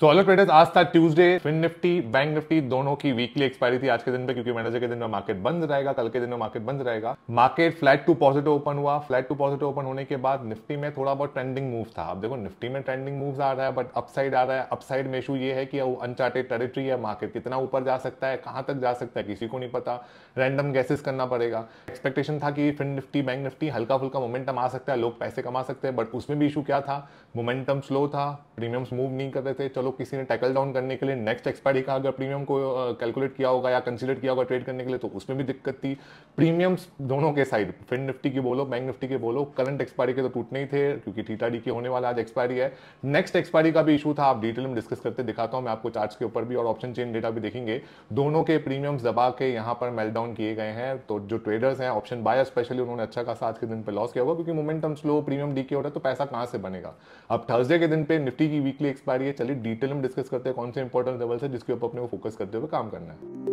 So all traders आज था Tuesday Fin Nifty bank Nifty दोनों की वीकली एक्सपायरी थी आज के दिन पे क्योंकि मैनेजर के दिन में मार्केट बंद रहेगा कल के दिन में मार्केट बंद रहेगा market flat to positive open हुआ फ्लैट टू पॉजिटिव ओपन होने के बाद निफ्टी में थोड़ा बहुत ट्रेंडिंग मूव था अब देखो निफ्टी में ट्रेंडिंग मूव आ रहा है बट अपसाइड आ रहा है अपसाइड में इशू ये है कि अनचार्टेड टेरिटरी है मार्केट कितना ऊपर जा सकता है कहां तक जा सकता है किसी को नहीं पता रैंडम गैसेस करना पड़ेगा एक्सपेक्टेशन था कि फिन निफ्टी बैंक निफ्टी हल्का फुल्का मोमेंटम आ सकता है लोग पैसे कमा सकते हैं बट उसमें भी इशू क्या था मोमेंटम स्लो था प्रीमियम्स मूव नहीं कर रहे थे चलो तो किसी ने टैकल डाउन करने के लिए नेक्स्ट एक्सपायरी का अगर प्रीमियम को कैलकुलेट किया होगा या कंसिडर किया होगा ट्रेड करने के लिए तो उसमें भी दिक्कत थी प्रीमियम्स दोनों के साइड फिन निफ्टी की बोलो बैंक निफ्टी के बोलो करंट एक्सपायरी के तो टूटने ही थे क्योंकि थीटा डी के होने वाला आज एक्सपायरी है नेक्स्ट एक्सपायरी का भी इशू था आप डिटेल में डिस्कस करते दिखाता हूँ मैं आपको चार्ज के ऊपर भी और ऑप्शन चेन डेटा भी देखेंगे दोनों के प्रीमियम्स दबा के यहाँ पर डाउन किए गए हैं तो जो ट्रेडर्स हैं ऑप्शन बाय स्पेशली उन्होंने अच्छा खासा आज के दिन पर लॉस किया होगा क्योंकि मोमेंटम स्लो प्रीमियम डी के हो रहा है तो पैसा कहाँ से बनेगा अब थर्सडे के दिन पे निफ्टी की वीकली एक्सपायरी है चलिए डिटेल में डिस्कस करते हैं कौन से इंपॉर्टेंट लेवल्स है जिसके ऊपर अपने को फोकस करते हुए काम करना है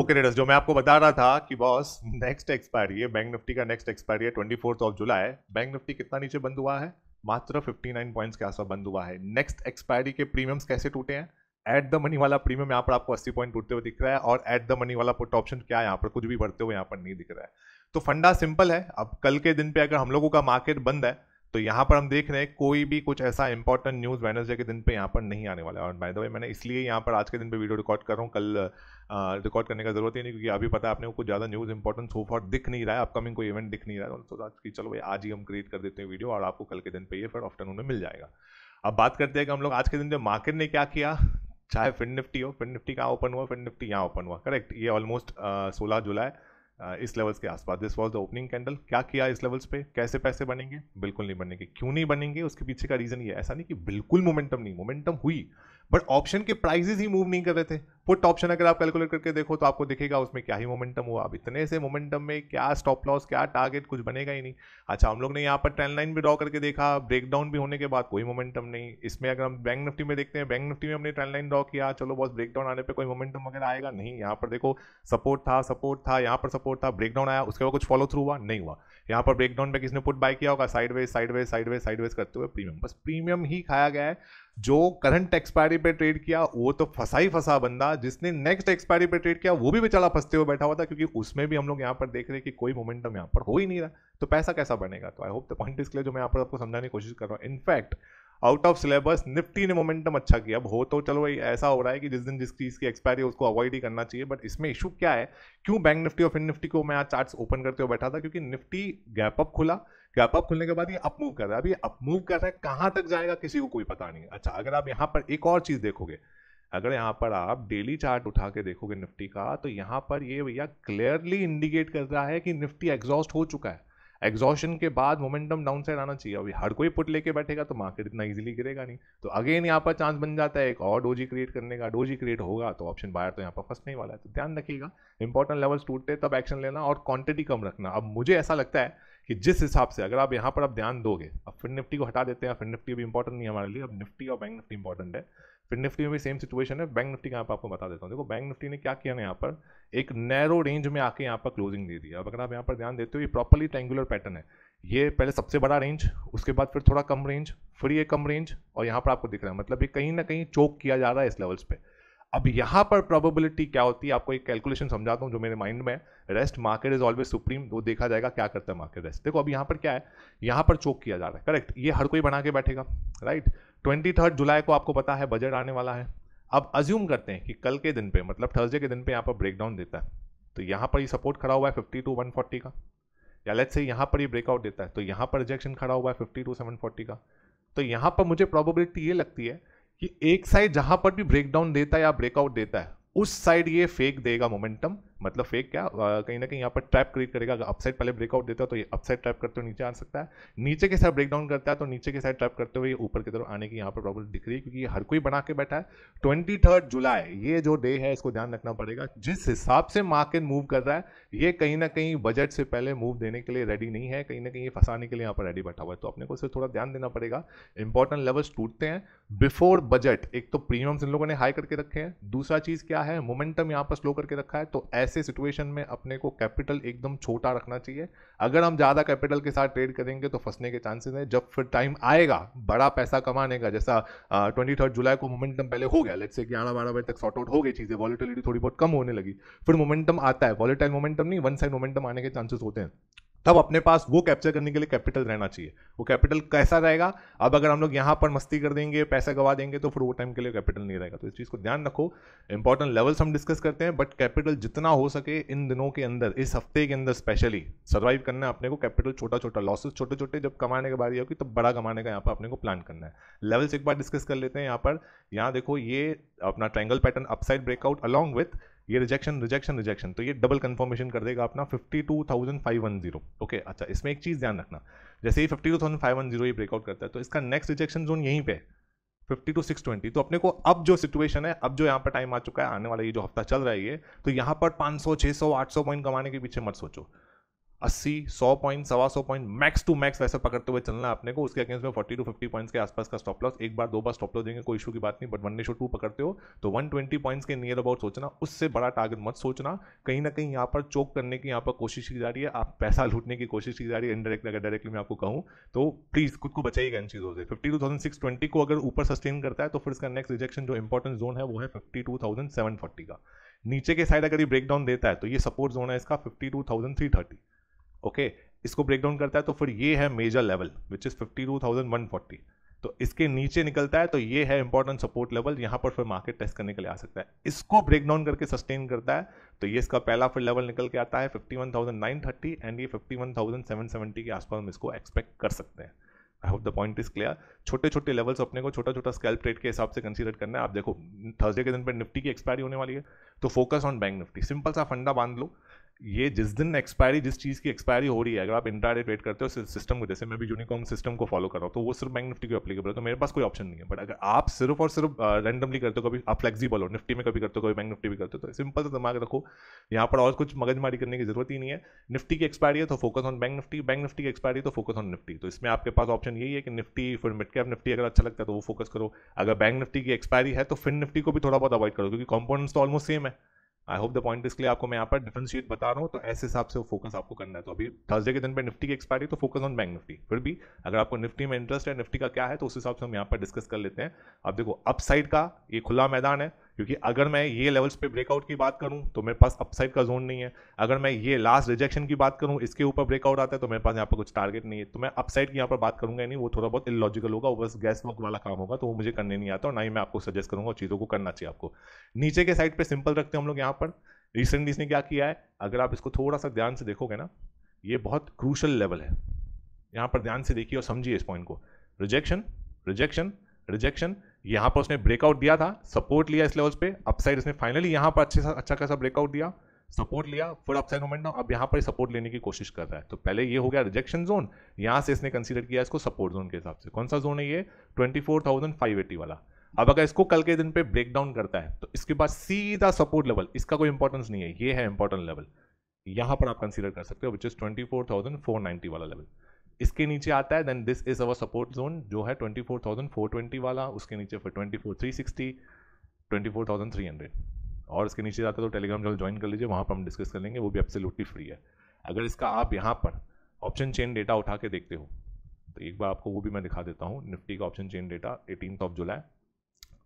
ओके okay, जो मैं आपको बता रहा था कि बॉस नेक्स्ट एक्सपायरी है बैंक निफ्टी का नेक्स्ट एक्सपायरी है twenty fourth of July Bank Nifty कितना नीचे बंद हुआ है मात्र 59 पॉइंट्स के आसपास बंद हुआ है नेक्स्ट एक्सपायरी के प्रीमियम्स कैसे टूटे हैं एट द मनी वाला प्रीमियम यहाँ पर आपको अस्सी पॉइंट टूटते हुए दिख रहा है और एट द मनी वाला पुट ऑप्शन क्या है यहाँ पर कुछ भी बढ़ते हुए यहाँ पर नहीं दिख रहा है तो फंडा सिंपल है अब कल के दिन पे अगर हम लोगों का मार्केट बंद है तो यहाँ पर हम देख रहे हैं कोई भी कुछ ऐसा इंपॉर्टेंट न्यूज़ वेनर्सडे के दिन पे यहाँ पर नहीं आने वाला है और बाय द वे मैंने इसलिए यहाँ पर आज के दिन पे वीडियो रिकॉर्ड कर रहा हूँ कल रिकॉर्ड करने का जरूरत ही नहीं क्योंकि अभी पता है आपने कुछ ज़्यादा न्यूज़ इंपॉर्टेंट सो फॉर दिख नहीं रहा है अपकमिंग कोई इवेंट दिख नहीं रहा है तो आज की चलो भाई आज ही हम क्रिएट कर देते हैं वीडियो और आपको कल के दिन पर ये फिर आफ्टरनून में मिल जाएगा अब बात करते हैं कि हम लोग आज के दिन जो मार्केट ने क्या किया चाहे फिन निफ्टी हो फिन निफ्टी कहाँ ओपन हुआ फिन निफ्टी यहाँ ओपन हुआ करेक्ट ये ऑलमोस्ट सोलह जुलाई इस लेवल्स के आसपास this was the opening candle क्या किया इस लेवल्स पे कैसे पैसे बनेंगे बिल्कुल नहीं बनेंगे क्यों नहीं बनेंगे उसके पीछे का रीज़न ये ऐसा नहीं कि बिल्कुल मोमेंटम नहीं मोमेंटम हुई बट ऑप्शन के प्राइजेज ही मूव नहीं कर रहे थे पुट ऑप्शन अगर आप कैलकुलेट करके देखो तो आपको दिखेगा उसमें क्या ही मोमेंटम हुआ अब इतने से मोमेंटम में क्या स्टॉप लॉस क्या टारगेट कुछ बनेगा ही नहीं अच्छा हम लोग ने यहाँ पर ट्रेंड लाइन भी ड्रॉ करके देखा ब्रेकडाउन भी होने के बाद कोई मोमेंटम नहीं इसमें अगर हम बैंक निफ्टी में देखते हैं बैंक निफ्टी में हमने ट्रेंड लाइन ड्रॉ किया चलो बॉस ब्रेकडाउन आने पर कोई मोमेंटम वगैरह आएगा नहीं यहाँ पर देखो सपोर्ट था सपोर्ट था यहाँ पर सपोर्ट था ब्रेकडाउन आया उसके बाद कुछ फॉलो थ्रू हुआ नहीं हुआ यहाँ पर ब्रेकडाउन पर किसने पुट बाय किया होगा side side sideways sideways sideways करते हुए प्रीमियम बस प्रीमियम ही खाया गया है जो करंट एक्सपायरी पे ट्रेड किया वो तो फंसा ही फंसा बंदा था जिसने नेक्स्ट एक्सपायरी पर ट्रेड किया वो भी बेचारा फंसते हुए बैठा हुआ था क्योंकि उसमें भी हम लोग यहाँ पर देख रहे हैं कि कोई मोमेंटम यहाँ पर हो ही नहीं रहा तो पैसा कैसा बनेगा तो आई होप द पॉइंट इसके लिए जो मैं यहाँ पर आपको समझाने की कोशिश कर रहा हूँ in fact out of syllabus Nifty ने मोमेंटम अच्छा किया अब हो तो चलो भाई ऐसा हो रहा है कि जिस दिन जिस चीज़ की एक्सपायरी है उसको अवॉइड ही करना चाहिए बट इसमें इशू क्या है क्यों बैंक निफ्टी और फिन निफ्टी को मैं आज चार्ट्स ओपन करते हुए बैठा था क्योंकि निफ्टी गैप अप खुला गैप अप खुलने के बाद ये अपमूव कर रहा है अभी ये अपमूव कर रहा है कहां तक जाएगा किसी को कोई पता नहीं अच्छा अगर आप यहाँ पर एक और चीज़ देखोगे अगर यहाँ पर आप डेली चार्ट उठा के देखोगे निफ्टी का तो यहाँ पर ये भैया क्लियरली इंडिकेट कर रहा है कि निफ्टी एग्जॉस्ट हो चुका है एग्जॉशन के बाद मोमेंटम डाउन साइड आना चाहिए अभी हर कोई पुट लेके बैठेगा तो मार्केट इतना इजीली गिरेगा नहीं तो अगेन यहाँ पर चांस बन जाता है एक और डोजी क्रिएट करने का डोजी क्रिएट होगा तो ऑप्शन बायर तो यहाँ पर फंसने वाला है तो ध्यान रखिएगा इंपॉर्टेंट लेवल्स टूटते तब एक्शन लेना और क्वांटिटी कम रखना अब मुझे ऐसा लगता है कि जिस हिसाब से अगर आप यहाँ पर आप ध्यान दोगे अब फिर निफ्टी को हटा देते हैं फिर निफ्टी भी इंपॉर्टेंट नहीं हमारे लिए अब निफ्टी और बैंक निफ्टी इंपॉर्टेंट है फिर निफ्टी में भी सेम सिचुएशन है बैंक निफ्टी का आपको बता देता हूँ देखो बैंक निफ्टी ने क्या किया ना यहाँ पर एक नैरो रेंज में आके यहाँ पर क्लोजिंग दे दी अब अगर आप यहाँ पर ध्यान देते हो ये प्रॉपरली ट्रेंगुलर पैटर्न है ये पहले सबसे बड़ा रेंज उसके बाद फिर थोड़ा कम रेंज फिर ये कम रेंज और यहाँ पर आपको दिख रहा है मतलब ये कहीं ना कहीं चोक किया जा रहा है इस लेवल्स पे अब यहाँ पर प्रोबेबिलिटी क्या होती है आपको एक कैलकुलेशन समझाता हूँ जो मेरे माइंड में rest market is always supreme वो देखा जाएगा क्या करता है मार्केट रेस्ट देखो अब यहाँ पर क्या है यहाँ पर चोक किया जा रहा है करेक्ट ये हर कोई बना के बैठेगा right right? Twenty third July को आपको पता है बजट आने वाला है अब अज्यूम करते हैं कि कल के दिन पे मतलब थर्सडे के दिन पे यहाँ पर ब्रेकडाउन देता है तो यहाँ पर ये सपोर्ट खड़ा हुआ है फिफ्टी टू वन फोर्टी का या लेट से यहाँ पर ये ब्रेकआउट देता है तो यहाँ पर रिजेक्शन खड़ा हुआ है फिफ्टी टू सेवन फोर्टी का तो यहाँ पर मुझे प्रॉबिलिटी ये लगती है कि एक साइड जहाँ पर भी ब्रेकडाउन देता है या ब्रेकआउट देता है उस साइड ये फेक देगा मोमेंटम मतलब फेक क्या कहीं ना कहीं यहाँ पर ट्रैप क्रिएट करेगा अगर अपसाइड पहले ब्रेकआउट देता है तो ये अपसाइड ट्रैप करते हुए नीचे आ सकता है नीचे के साथ ब्रेकडाउन करता है तो नीचे के साथ ट्रैप करते हुए ऊपर की तरफ आने की यहाँ पर प्रॉब्लम दिख रही है क्योंकि हर कोई बना के बैठा है ट्वेंटी जुलाई ये जो डे है इसको ध्यान रखना पड़ेगा जिस हिसाब से मार्केट मूव कर रहा है ये कहीं ना कहीं बजट से पहले मूव देने के लिए रेडी नहीं है कहीं ना कहीं ये फंसाने के लिए यहाँ पर रेडी बैठा हुआ है तो अपने को सिर्फ थोड़ा ध्यान देना पड़ेगा इंपॉर्टेंट लेवल्स टूटते हैं बिफोर बजट एक तो प्रीमियम्स इन लोगों ने हाई करके रखे हैं दूसरा चीज़ क्या है मोमेंटम यहाँ पर स्लो करके रखा है तो ऐसे ऐसे सिचुएशन में अपने को कैपिटल एकदम छोटा रखना चाहिए अगर हम ज़्यादा कैपिटल के साथ ट्रेड करेंगे तो फंसने के चांसेस हैं जब फिर टाइम आएगा बड़ा पैसा कमाने का जैसा ट्वेंटी थर्ड जुलाई को मोमेंटम पहले हो गया लेट से ग्यारह बारह बजे तक सॉर्ट आउट हो गई चीज़ें वॉलीटिलिटी थोड़ी बहुत कम होने लगी फिर मोमेंटम आता है वॉलीटाइल मोमेंटम नहीं वन साइड मोमेंटम आने के चांसेस होते हैं तब अपने पास वो कैप्चर करने के लिए कैपिटल रहना चाहिए वो कैपिटल कैसा रहेगा अब अगर हम लोग यहाँ पर मस्ती कर देंगे पैसा गवा देंगे तो फिर वो टाइम के लिए कैपिटल नहीं रहेगा तो इस चीज़ को ध्यान रखो इंपॉर्टेंट लेवल्स हम डिस्कस करते हैं बट कैपिटल जितना हो सके इन दिनों के अंदर इस हफ्ते के अंदर स्पेशली सर्वाइव करना है अपने को कैपिटल छोटा छोटा लॉसेज छोटे छोटे जब कमाने के ये होगी तो बड़ा कमाने का यहाँ पर अपने को प्लान करना है लेवल्स एक बार डिस्कस कर लेते हैं यहाँ पर यहाँ देखो ये अपना triangle pattern upside breakout along with ये रिजेक्शन रिजेक्शन रिजेक्शन तो ये डबल कन्फर्मेशन कर देगा अपना fifty two thousand five one zero okay अच्छा इसमें एक चीज़ ध्यान रखना जैसे ही fifty two thousand five one zero breakout करता है तो इसका नेक्स्ट रिजेक्शन जोन यहीं पे फिफ्टी टू सिक्स ट्वेंटी तो अपने को अब जो सिचुएशन है अब जो यहाँ पर टाइम आ चुका है आने वाला ये जो हफ्ता चल रहा है ये तो यहाँ पर पाँच सौ छः सौ आठ सौ पॉइंट कमाने के पीछे मत सोचो अस्सी सौ पॉइंट सवा सौ पॉइंट मैक्स टू मैक्स वैसे पकड़ते हुए चलना अपने को उसके अगेंस्ट में फोर्टी टू फिफ्टी पॉइंट्स के आसपास का स्टॉप लॉस एक बार दो बार स्टॉप लॉस देंगे कोई इशू की बात नहीं बट वन नेशो टू पकड़ते हो तो वन ट्वेंटी पॉइंट्स के नियर अबाउट सोचना उससे बड़ा टारगेट मत सोचना कहीं ना कहीं यहाँ पर चोक करने की यहाँ पर कोशिश की जा रही है आप पैसा लूटने की कोशिश की जा रही है इनडायरेक्टली अगर डायरेक्टली मैं आपको कहूँ तो प्लीज़ खुद को बचाइएगा इन चीज़ों से fifty two thousand six twenty को अगर ऊपर सस्टेन करता है तो फिर इसका नेक्स्ट रिजेक्शन जो इंपॉर्टेंट जोन है वो है fifty two thousand seven forty का नीचे के साइड अगर ये ब्रेकडाउन देता है तो ये सपोर्ट जोन है इसका fifty two thousand three thirty okay okay, इसको ब्रेक डाउन करता है तो फिर ये है major level which is fifty two thousand one forty तो इसके नीचे निकलता है तो ये है इंपॉर्टेंट सपोर्ट लेवल यहां पर फिर मार्केट टेस्ट करने के लिए आ सकता है इसको ब्रेक डाउन करके सस्टेन करता है तो ये इसका पहला फिर लेवल निकल के आता है fifty one thousand nine thirty and ये फिफ्टी वन थाउजेंड सेवेंटी के आसपास हम इसको एक्सपेक्ट कर सकते हैं I hope the point is clear छोटे छोटे लेवल्स अपने को छोटा छोटा स्कैल्प ट्रेड के हिसाब से कंसीडर करना है आप देखो थर्सडे के दिन पर निफ्टी की एक्सपायरी होने वाली है तो focus on bank Nifty simple सा फंडा बांध लो ये जिस दिन एक्सपायरी जिस चीज़ की एक्सपायरी हो रही है अगर आप इंट्राडे वेट करते हो सिस्टम को जैसे मैं भी यूनिकॉम सिस्टम को फॉलो कर रहा हूँ तो वो सिर्फ बैंक निफ्टी को अपलीकेबल है तो मेरे पास कोई ऑप्शन नहीं है बट अगर आप सिर्फ और सिर्फ रैंडमली करते हो कभी आप फ्लेक्सिबल हो निफ्टी में कभी करते हो कभी बैंक निफ्टी भी करते हो तो सिंपल से दिमाग रखो यहाँ पर और कुछ मगजमारी करने की जरूरत ही नहीं है निफ्टी की एक्सपायरी है तो focus on bank Nifty bank Nifty की एक्सपायरी तो फोकस ऑन निफ्टी तो इसमें आपके पास ऑप्शन यही है कि निफ्टी फिर मिड कैप निफ्टी अगर अच्छा लगता है तो वो फोकस करो अगर बैंक निफ्टी की एक्सपायरी है तो फिर निफ्टी को भी थोड़ा बहुत अवॉइड करो क्योंकि कॉम्पोनेंट्स तो ऑलमोस्ट सेम है आई होप द पॉइंट इसके लिए आपको मैं यहाँ पर डिफरेंशिएट बता रहा हूँ तो ऐसे हिसाब से वो फोकस आपको करना है तो अभी थर्सडे के दिन पर निफ्टी की एक्सपायरी तो फोकस ऑन बैंक निफ्टी फिर भी अगर आपको निफ्टी में इंटरेस्ट है निफ्टी का क्या है तो उस हिसाब से हम यहाँ पर डिस्कस कर लेते हैं अब देखो अपसाइड का ये खुला मैदान है क्योंकि अगर मैं ये लेवल्स पे ब्रेकआउट की बात करूं तो मेरे पास अपसाइड का जोन नहीं है अगर मैं ये लास्ट रिजेक्शन की बात करूं इसके ऊपर ब्रेकआउट आता है तो मेरे पास यहाँ पर कुछ टारगेट नहीं है तो मैं अपसाइड की यहाँ पर बात करूंगा नहीं वो थोड़ा बहुत इलॉजिकल होगा बस गैस वर्क वाला काम होगा तो वो मुझे करने नहीं आता और ना ही मैं आपको सजेस्ट करूंगा चीज़ों को करना चाहिए आपको नीचे के साइड पर सिंपल रखते हैं हम लोग यहाँ पर रिसेंटली इसने क्या किया है अगर आप इसको थोड़ा सा ध्यान से देखोगे ना ये बहुत क्रूशल लेवल है यहाँ पर ध्यान से देखिए और समझिए इस पॉइंट को रिजेक्शन रिजेक्शन रिजेक्शन यहां पर उसने ब्रेकआउट दिया था सपोर्ट लिया इस लेवल पे अपसाइड उसने फाइनली यहां पर अच्छे अच्छा खासा ब्रेकआउट दिया सपोर्ट लिया फिर अपसाइड मोमेंट अब यहां पर सपोर्ट लेने की कोशिश कर रहा है तो पहले ये हो गया रिजेक्शन जोन यहां से इसने कंसीडर किया इसको सपोर्ट जोन के हिसाब से कौन सा जोन है ये twenty four thousand five eighty वाला अब अगर इसको कल के दिन पे ब्रेक डाउन करता है तो इसके बाद सीधा सपोर्ट लेवल इसका कोई इंपॉर्टेंस नहीं है ये है इंपॉर्टेंट लेवल यहाँ पर आप कंसीडर कर सकते हो which is twenty four thousand four वाला लेवल इसके नीचे आता है then this is our support zone जो है twenty four four thousand twenty वाला उसके नीचे फिर थ्री हंड्रेड और इसके नीचे जाता है तो टेलीग्राम चैनल ज्वाइन कर लीजिए वहाँ पर हम डिस्कस कर लेंगे वो भी एब्सोल्युटली फ्री है अगर इसका आप यहाँ पर ऑप्शन चेन डेटा उठा के देखते हो तो एक बार आपको वो भी मैं दिखा देता हूँ निफ्टी का option chain data eighteen of July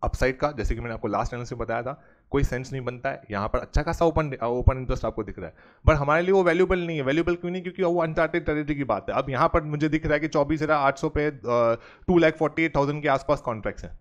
upside का जैसे कि मैंने आपको लास्ट एनालिसिस में बताया था कोई सेंस नहीं बनता है यहाँ पर अच्छा खासा ओपन ओपन इंटरेस्ट आपको दिख रहा है बट हमारे लिए वो वैल्यूबल नहीं है वैल्यूबल क्यों नहीं क्योंकि वो अनचार्टेड टेरिटरी की बात है अब यहाँ पर मुझे दिख रहा है कि चौबीस हज़ार आठ सौ पे two lakh forty eight thousand के आसपास कॉन्ट्रैक्ट्स हैं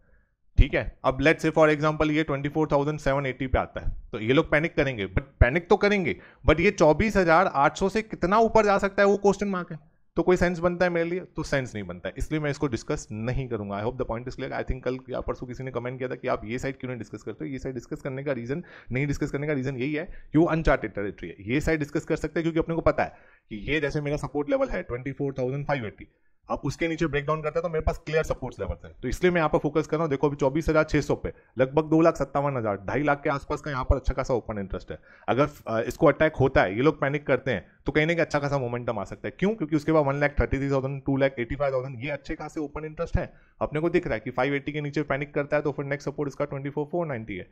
ठीक है अब लेट से फॉर एग्जाम्पल ये twenty four thousand seven eighty पे आता है तो ये लोग पैनिक करेंगे बट पैनिक तो करेंगे बट ये चौबीस हजार आठ सौ से कितना ऊपर जा सकता है वो क्वेश्चन मार्क है तो कोई सेंस बनता है मेरे लिए तो सेंस नहीं बनता है इसलिए मैं इसको डिस्कस नहीं करूंगा I hope the point is clear I think कल या परसों किसी ने कमेंट किया था कि आप ये साइड क्यों नहीं डिस्कस करते हो ये साइड डिस्कस करने का रीजन नहीं डिस्कस करने का रीजन यही है कि वो अनचार्टेड टेरिटरी है ये साइड डिस्कस कर सकते हैं क्योंकि अपने को पता है कि ये जैसे मेरा सपोर्ट लेवल है twenty four thousand five eighty अब उसके नीचे ब्रेक डाउन करता है तो मेरे पास क्लियर सपोर्ट लेवल है तो इसलिए मैं यहाँ पर फोकस कर रहा हूँ देखो अभी चौबीस हजार छह सौ पे लगभग दो लाख सत्तावन हजार ढाई लाख के आसपास का यहाँ पर अच्छा खासा ओपन इंटरेस्ट है अगर इसको अटैक होता है ये लोग पैनिक करते हैं तो कहीं ना कहीं अच्छा खासा मोमेंटम आ सकता है क्यों क्योंकि उसके बाद one lakh thirty three thousand two lakh eighty five thousand ये अच्छे खासे ओपन इंटरेस्ट है अपने को दिख रहा है कि फाइव एटी के नीचे पैनिक करता है तो फिर नेक्स्ट सपोर्ट इसका ट्वेंटी फोर फोर नाइनटी है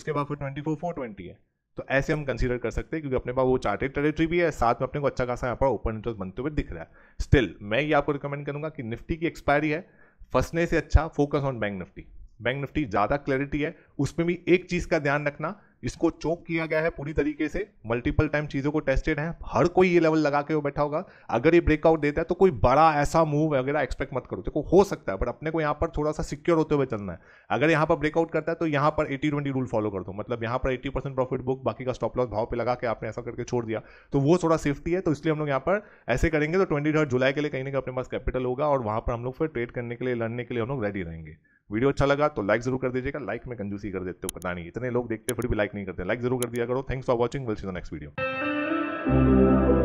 उसके बाद फिर ट्वेंटी फोर फोर ट्वेंटी है तो ऐसे हम कंसीडर कर सकते हैं क्योंकि अपने पास वो चार्टेड टेरिटरी भी है साथ में अपने को अच्छा खासा यहाँ पर ओपन इंटरेस्ट बनते हुए दिख रहा है स्टिल मैं ये आपको रिकमेंड करूंगा कि निफ्टी की एक्सपायरी है फंसने से अच्छा focus on bank Nifty bank Nifty ज़्यादा क्लैरिटी है उसमें भी एक चीज़ का ध्यान रखना इसको चोक किया गया है पूरी तरीके से मल्टीपल टाइम चीज़ों को टेस्टेड है हर कोई ये लेवल लगा के वो बैठा होगा अगर ये ब्रेकआउट देता है तो कोई बड़ा ऐसा मूव वगैरह एक्सपेक्ट मत करो देखो हो सकता है बट अपने को यहाँ पर थोड़ा सा सिक्योर होते हुए चलना है अगर यहाँ पर ब्रेकआउट करता है तो यहाँ पर एटी ट्वेंटी रूल फॉलो कर दो मतलब यहाँ पर एट्टी परसेंट प्रॉफिट बुक बाकी का स्टॉप लॉस भाव पे लगा के आपने ऐसा करके छोड़ दिया तो वो थोड़ा सेफ्टी है तो इसलिए हम लोग यहाँ पर ऐसे करेंगे तो ट्वेंटी जुलाई के लिए कहीं ना कहीं अपने पास कैपिटल होगा और वहाँ पर हम लोग फिर ट्रेड करने के लिए लड़ने के लिए हम लोग रेडी रहेंगे वीडियो अच्छा लगा तो लाइक जरूर कर दीजिएगा लाइक में कंजूसी कर देते हो पता नहीं इतने लोग देखते फिर भी लाइक नहीं करते लाइक जरूर कर दिया करो thanks for watching will see the next video